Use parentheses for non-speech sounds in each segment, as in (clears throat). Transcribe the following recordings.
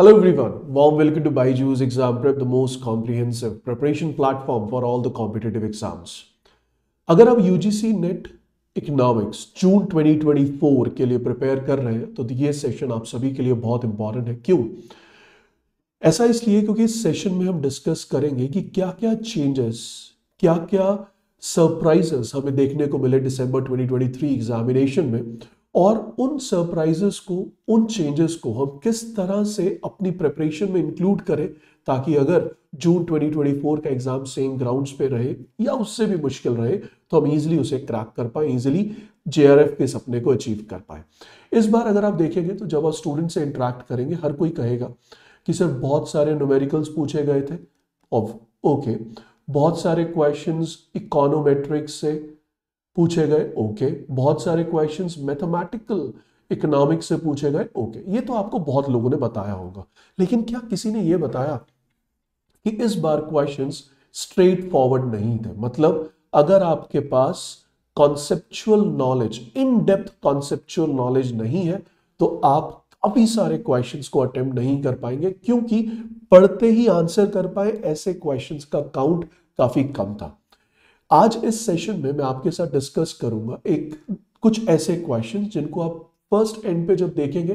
Hello everyone, warm welcome to Baiju's Exam Prep, the most comprehensive preparation platform for all the competitive exams. अगर आप UGC NET Economics June 2024 के लिए prepare कर रहे हैं तो ये सेशन आप सभी के लिए बहुत इंपॉर्टेंट है क्यों ऐसा इसलिए क्योंकि इस सेशन में हम डिस्कस करेंगे कि क्या क्या चेंजेस क्या क्या सरप्राइजेस हमें देखने को मिले दिसंबर 2023 एग्जामिनेशन में और उन सरप्राइजेस को उन चेंजेस को हम किस तरह से अपनी प्रिपरेशन में इंक्लूड करें ताकि अगर जून 2024 का एग्जाम सेम ग्राउंड्स पे रहे या उससे भी मुश्किल रहे तो हम इजीली उसे क्रैक कर पाए इजीली जेआरएफ के सपने को अचीव कर पाए इस बार अगर आप देखेंगे तो जब आप स्टूडेंट से इंटरेक्ट करेंगे हर कोई कहेगा कि सर बहुत सारे न्यूमेरिकल्स पूछे गए थे ओके बहुत सारे क्वेश्चंस इकोनोमेट्रिक्स से पूछे गए ओके बहुत सारे क्वेश्चंस मैथमेटिकल इकोनॉमिक्स से पूछे गए ओके ये तो आपको बहुत लोगों ने बताया होगा लेकिन क्या किसी ने ये बताया कि इस बार क्वेश्चंस स्ट्रेट फॉरवर्ड नहीं थे मतलब अगर आपके पास conceptual knowledge in depth conceptual knowledge नहीं है तो आप अभी सारे क्वेश्चंस को अटेम्प्ट नहीं कर पाएंगे क्योंकि पढ़ते ही आंसर कर पाए ऐसे क्वेश्चंस का काउंट काफी कम था आज इस सेशन में मैं आपके साथ डिस्कस करूंगा एक कुछ ऐसे क्वेश्चन जिनको आप फर्स्ट एंड पे जब देखेंगे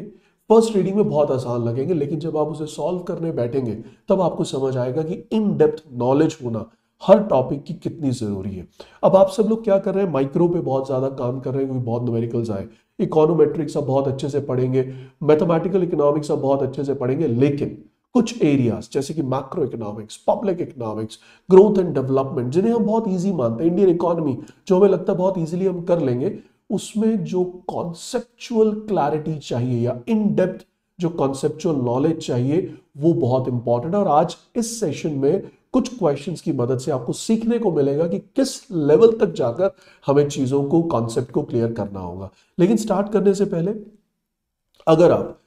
फर्स्ट रीडिंग में बहुत आसान लगेंगे लेकिन जब आप उसे सॉल्व करने बैठेंगे तब आपको समझ आएगा कि इन डेप्थ नॉलेज होना हर टॉपिक की कितनी ज़रूरी है अब आप सब लोग क्या कर रहे हैं माइक्रो पे बहुत ज़्यादा काम कर रहे हैं क्योंकि बहुत न्यूमेरिकल्स आए इकोनोमेट्रिक्स आप बहुत अच्छे से पढ़ेंगे मैथमेटिकल इकोनॉमिक्स आप बहुत अच्छे से पढ़ेंगे लेकिन कुछ एरियाज जैसे कि macro economics public economics growth and development जिन्हें हम बहुत ईजी मानते हैं इंडियन इकोनॉमी जो हमें लगता है बहुत ईजिली हम कर लेंगे उसमें जो कॉन्सेप्चुअल क्लैरिटी चाहिए या इन डेप्थ जो कॉन्सेप्चुअल नॉलेज चाहिए वो बहुत इंपॉर्टेंट है और आज इस सेशन में कुछ क्वेश्चंस की मदद से आपको सीखने को मिलेगा कि किस लेवल तक जाकर हमें चीज़ों को कॉन्सेप्ट को क्लियर करना होगा लेकिन स्टार्ट करने से पहले अगर आप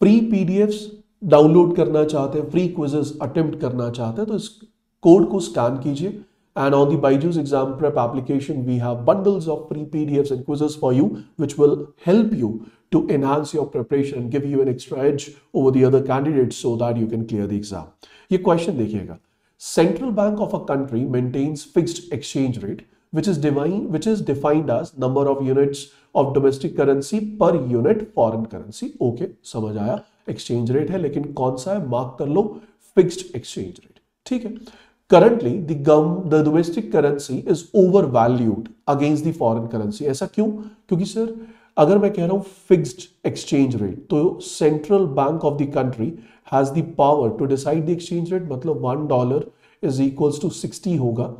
प्री पीडीएफ्स डाउनलोड करना चाहते हैं फ्री क्विजेस अटेम्प्ट करना चाहते हैं तो इस कोड को स्कैन कीजिए and on the Byju's exam prep application we have bundles of pre P D F and quizzes for you which will help you to enhance your preparation give you an extra edge over the other candidate so that you can clear the exam ये question देखिएगा central bank of a country maintains fixed exchange rate which is divine which is defined as number of units of domestic currency per unit foreign currency okay समझ आया exchange rate है लेकिन कौन सा है mark कर लो fixed exchange rate ठीक है currently the gum the domestic currency is overvalued against the foreign currency ऐसा क्यों क्योंकि सर अगर मैं कह रहा हूं फिक्स्ड एक्सचेंज रेट तो central bank of the country has the power to decide the exchange rate मतलब one dollar is equals to sixty होगा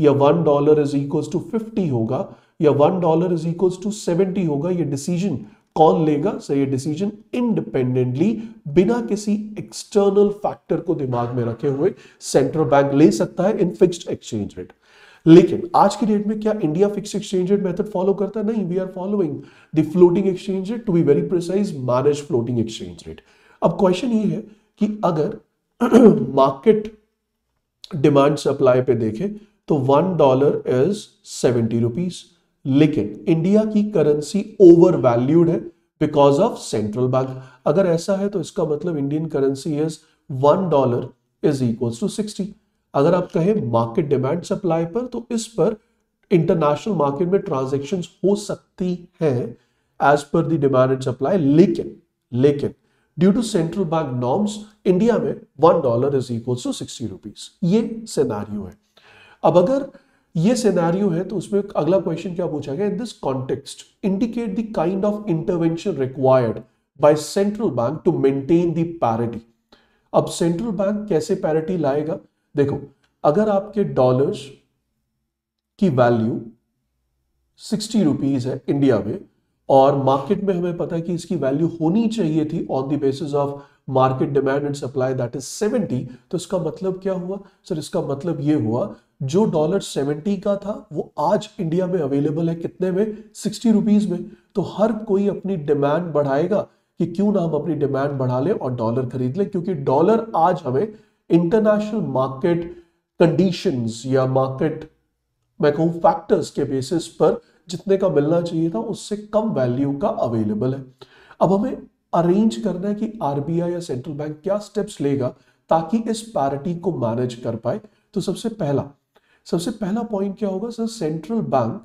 या one dollar is equals to fifty होगा या one dollar is equals to seventy होगा ये decision कौन लेगा सही डिसीजन इंडिपेंडेंटली बिना किसी एक्सटर्नल फैक्टर को दिमाग में रखे हुए सेंट्रल बैंक ले सकता है इन फिक्स्ड एक्सचेंज रेट लेकिन आज की डेट में क्या India fix exchange rate method follow करता है नहीं we are following the floating exchange rate to be very precise managed floating exchange rate अब क्वेश्चन ये है कि अगर मार्केट डिमांड सप्लाई पे देखें तो one dollar is seventy rupees लेकिन इंडिया की करेंसी ओवर वैल्यूड है बिकॉज ऑफ सेंट्रल बैंक अगर ऐसा है तो इसका मतलब Indian currency is one dollar is equal to sixty अगर आप कहें मार्केट डिमांड सप्लाई पर तो इस पर इंटरनेशनल मार्केट में ट्रांजेक्शन हो सकती है as per the demand and supply लेकिन लेकिन due to central bank norms India में one dollar is equal to sixty rupees ये सिनारियो है अब अगर ये सिनेरियो है तो उसमें अगला क्वेश्चन क्या पूछा गया in this context indicate the kind of intervention required by central bank to maintain the parity अब सेंट्रल बैंक कैसे पैरिटी लाएगा देखो अगर आपके डॉलर्स की वैल्यू सिक्सटी रुपीज है इंडिया में और मार्केट में हमें पता है कि इसकी वैल्यू होनी चाहिए थी on the basis of market demand and supply that is 70 तो इसका मतलब क्या हुआ सर इसका मतलब ये हुआ जो डॉलर सेवेंटी का था वो आज इंडिया में अवेलेबल है कितने में सिक्सटी रुपीज में तो हर कोई अपनी डिमांड बढ़ाएगा कि क्यों ना हम अपनी डिमांड बढ़ा लें और डॉलर खरीद लें क्योंकि डॉलर आज हमें इंटरनेशनल मार्केट कंडीशंस या मार्केट मैं कहूँ फैक्टर्स के बेसिस पर जितने का मिलना चाहिए था उससे कम वैल्यू का अवेलेबल है अब हमें अरेंज करना है कि आरबीआई या सेंट्रल बैंक क्या स्टेप्स लेगा ताकि इस पैरिटी को मैनेज कर पाए तो सबसे पहला सबसे पहला पॉइंट क्या होगा सर सेंट्रल बैंक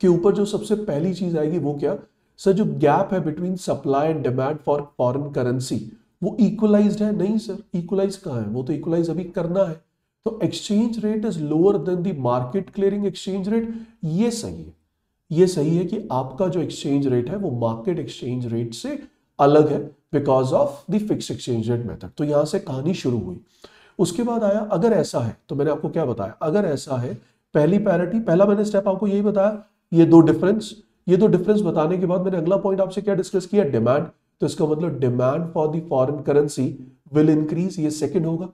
के ऊपर जो सबसे पहली चीज आएगी वो क्या सर जो गैप है between supply and demand for foreign currency वो इक्वलाइज है नहीं सर इक्वलाइज कहा है वो तो इक्वलाइज अभी करना है तो exchange rate is lower than the market clearing exchange rate ये सही है ये सही है कि आपका जो एक्सचेंज रेट है वो मार्केट एक्सचेंज रेट से अलग है because of the fix exchange rate method तो यहां से कहानी शुरू हुई उसके बाद आया अगर ऐसा है तो मैंने आपको क्या बताया अगर ऐसा है पहली पैरिटी पहला मैंने स्टेप आपको यही बताया ये दो डिफरेंस ये दो डिफरेंस बताने के बाद मैंने अगला पॉइंट आपसे क्या डिस्कस किया डिमांड तो इसका मतलब demand for the foreign currency will increase ये सेकंड होगा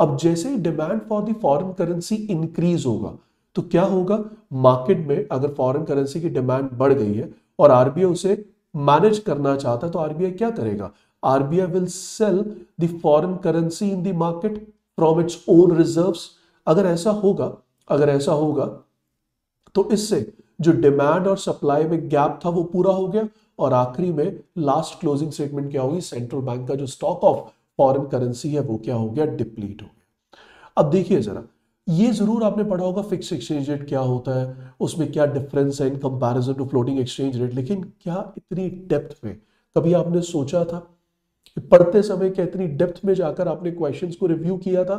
अब जैसे ही demand for the foreign currency increase होगा तो क्या होगा मार्केट में अगर फॉरेन करेंसी की डिमांड बढ़ गई है और आरबीआई उसे मैनेज करना चाहता है तो आरबीआई क्या करेगा RBI will sell the foreign currency in the market from its own reserve अगर ऐसा होगा अगर ऐसा होगा तो इससे जो डिमांड और सप्लाई में गैप था वो पूरा हो गया और आखिरी में लास्ट क्लोजिंग स्टेटमेंट क्या होगी सेंट्रल बैंक का जो स्टॉक ऑफ फॉरेन करेंसी है वो क्या हो गया डिप्लीट हो गया अब देखिए जरा ये जरूर आपने पढ़ा होगा फिक्स एक्सचेंज रेट क्या होता है उसमें क्या डिफरेंस है in comparison to floating exchange rate लेकिन क्या इतनी डेप्थ में कभी आपने सोचा था कि पढ़ते समय क्या इतनी डेप्थ में जाकर आपने क्वेश्चंस को रिव्यू किया था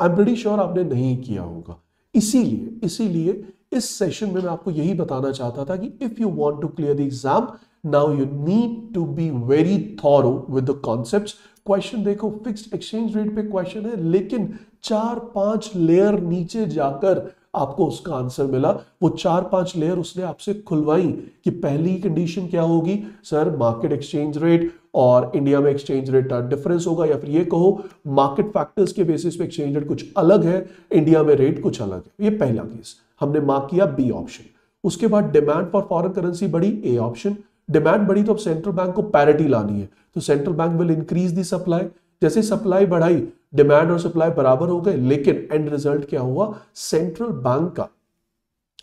आई एम प्रेटी श्योर आपने नहीं किया होगा इसीलिए इसीलिए इस सेशन में मैं आपको यही बताना चाहता था कि if you want to clear the exam now you need to be very thorough with the concept question देखो फिक्स एक्सचेंज रेट पे क्वेश्चन है लेकिन चार पांच लेयर नीचे जाकर आपको उसका आंसर मिला वो चार पांच लेयर उसने आपसे खुलवाई कि पहली कंडीशन क्या होगी सर मार्केट एक्सचेंज रेट और इंडिया में एक्सचेंज रेट का डिफरेंस होगा या फिर ये कहो मार्केट फैक्टर्स के बेसिस पे एक्सचेंज रेट कुछ अलग है इंडिया में रेट कुछ अलग है ये पहला केस हमने मार्क किया बी ऑप्शन उसके बाद डिमांड फॉर फॉरन करेंसी बढ़ी ए ऑप्शन डिमांड बढ़ी तो अब सेंट्रल बैंक को पैरिटी लानी है तो central bank will increase the supply जैसे सप्लाई बढ़ाई डिमांड और सप्लाई बराबर हो गए लेकिन एंड रिजल्ट क्या हुआ सेंट्रल बैंक का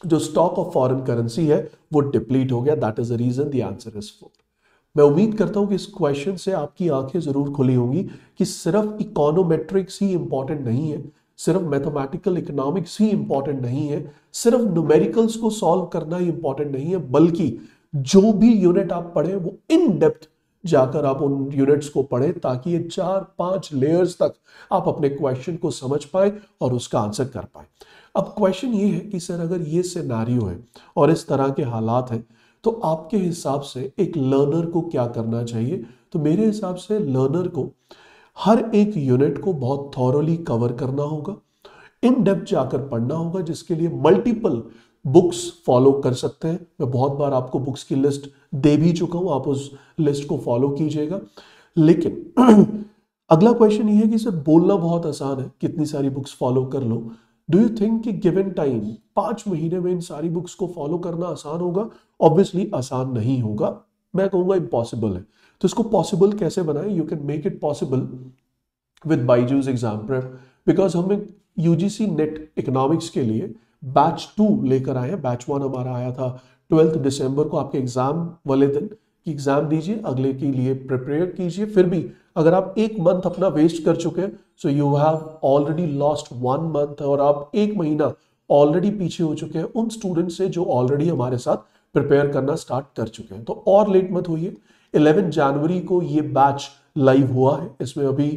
जो स्टॉक ऑफ फॉरेन करेंसी है वो डिप्लीट हो गया that is a reason the answer is four मैं उम्मीद करता हूं कि इस क्वेश्चन से आपकी आंखें जरूर खुली होंगी कि सिर्फ इकोनोमेट्रिक्स ही इंपॉर्टेंट नहीं है सिर्फ मैथमेटिकल इकोनॉमिक्स ही इंपॉर्टेंट नहीं है सिर्फ न्यूमेरिकल्स को सॉल्व करना ही इंपॉर्टेंट नहीं है बल्कि जो भी यूनिट आप पढ़े वो इन डेप्थ जाकर आप उन यूनिट्स को पढ़ें ताकि ये चार पांच लेयर्स तक आप अपने क्वेश्चन को समझ पाए और उसका आंसर कर पाए अब क्वेश्चन ये है कि सर अगर ये सिनारियो है और इस तरह के हालात हैं तो आपके हिसाब से एक लर्नर को क्या करना चाहिए तो मेरे हिसाब से लर्नर को हर एक यूनिट को बहुत थॉरली कवर करना होगा इन डेप्थ जाकर पढ़ना होगा जिसके लिए मल्टीपल बुक्स फॉलो कर सकते हैं मैं बहुत बार आपको बुक्स की लिस्ट दे भी चुका हूं आप उस लिस्ट को फॉलो कीजिएगा लेकिन (clears throat) अगला क्वेश्चन ये है कि सर बोलना बहुत आसान है कितनी सारी बुक्स फॉलो कर लो डू यू थिंक कि गिवन टाइम पांच महीने में इन सारी बुक्स को फॉलो करना आसान होगा ऑब्वियसली आसान नहीं होगा मैं कहूंगा इम्पॉसिबल है तो इसको पॉसिबल कैसे बनाए you can make it possible with Byju's exam prep because हमें यूजीसी नेट इकोनॉमिक्स के लिए बैच टू लेकर आए हैं बैच वन हमारा आया था ट्वेल्थ दिसंबर को आपके एग्जाम वाले दिन की एग्जाम दीजिए अगले के लिए प्रिपेयर कीजिए फिर भी अगर आप एक मंथ अपना वेस्ट कर चुके हैं so you have already lost one month और आप एक महीना ऑलरेडी पीछे हो चुके हैं उन स्टूडेंट से जो ऑलरेडी हमारे साथ प्रिपेयर करना स्टार्ट कर चुके हैं तो और लेट मत होइए 11 जनवरी को ये बैच लाइव हुआ है इसमें अभी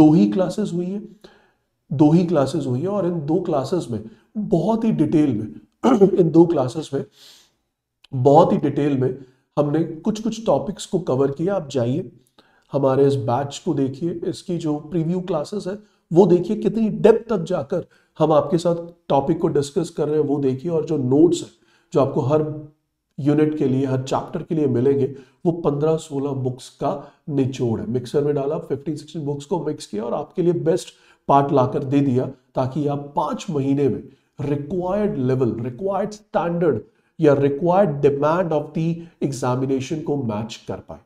दो ही क्लासेस हुई है दो ही क्लासेस हुई है और इन दो क्लासेस में बहुत ही डिटेल में (coughs) इन दो क्लासेस में बहुत ही डिटेल में हमने कुछ कुछ टॉपिक्स को कवर किया आप जाइए हमारे इस बैच को देखिए इसकी जो प्रीव्यू क्लासेस है वो देखिए कितनी डेप्थ तक जाकर हम आपके साथ टॉपिक को डिस्कस कर रहे हैं वो देखिए और जो नोट्स है जो आपको हर यूनिट के लिए हर चैप्टर के लिए मिलेंगे वो 15-16 बुक्स का निचोड़ है मिक्सर में डाला 15-16 बुक्स को मिक्स किया और आपके लिए बेस्ट पार्ट लाकर दे दिया ताकि आप पांच महीने में रिक्वायर्ड लेवल रिक्वायर्ड स्टैंडर्ड या required demand of the examination को मैच कर पाए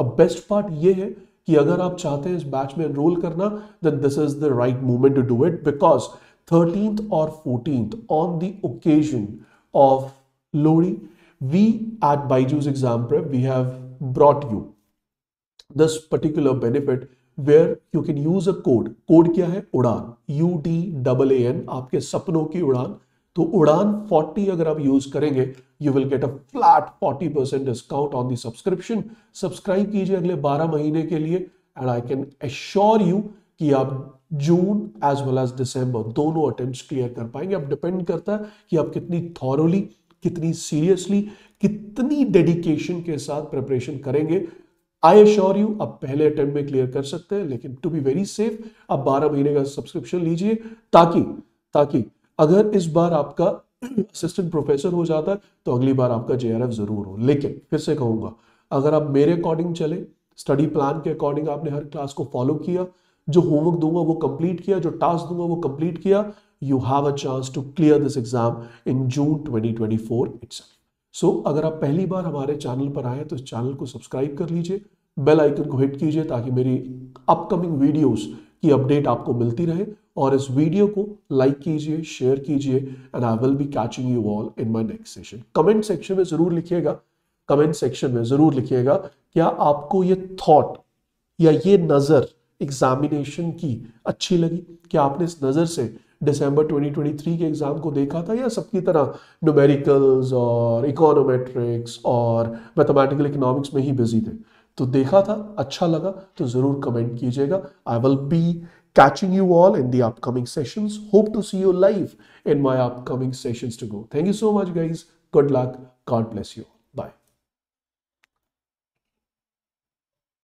अब बेस्ट पार्ट ये है कि अगर आप चाहते हैं इस बैच में एनरोल करना then this is the right moment to do it because thirteenth और fourteenth on the occasion of Lohri we at Byju's exam पर we have brought you this particular benefit where you can use a code code क्या है Udaan U D double A N आपके सपनों की उड़ान तो उड़ान 40 अगर आप यूज करेंगे you will get a flat 40 percent discount on the subscription subscribe कीजिए अगले 12 महीने के लिए and I can assure you कि आप June as well as December दोनों अटेम्प्ट क्लियर कर पाएंगे अब डिपेंड करता है कि आप कितनी थॉरली कितनी सीरियसली कितनी डेडिकेशन के साथ प्रिपरेशन करेंगे आई एश्योर यू आप पहले अटेम्प्ट में क्लियर कर सकते हैं लेकिन टू बी वेरी सेफ आप 12 महीने का सब्सक्रिप्शन लीजिए ताकि ताकि अगर इस बार आपका असिस्टेंट प्रोफेसर हो जाता तो अगली बार आपका जे ज़रूर हो लेकिन फिर से कहूंगा अगर आप मेरे अकॉर्डिंग चले स्टडी प्लान के अकॉर्डिंग आपने हर क्लास को फॉलो किया जो होमवर्क दूंगा वो कंप्लीट किया जो टास्क दूंगा वो कंप्लीट किया you have a chance to clear this exam in June 2024 itself so अगर आप पहली बार हमारे चैनल पर आए तो इस चैनल को सब्सक्राइब कर लीजिए बेल आइकन को हिट कीजिए ताकि मेरी अपकमिंग वीडियोस की अपडेट आपको मिलती रहे और इस वीडियो को लाइक कीजिए शेयर कीजिए and I will be catching you all in my next session comment section में ज़रूर लिखिएगा कमेंट सेक्शन में ज़रूर लिखिएगा क्या आपको ये थॉट या ये नज़र एग्जामिनेशन की अच्छी लगी क्या आपने इस नज़र से दिसंबर 2023 के एग्ज़ाम को देखा था या सबकी तरह न्यूमेरिकल्स और इकोनोमेट्रिक्स और मैथमेटिकल इकोनॉमिक्स में ही बिजी थे तो देखा था अच्छा लगा तो ज़रूर कमेंट कीजिएगा I will be catching you all in the upcoming sessions. Hope to see you live in my upcoming sessions to go. Thank you so much, guys. Good luck. God bless you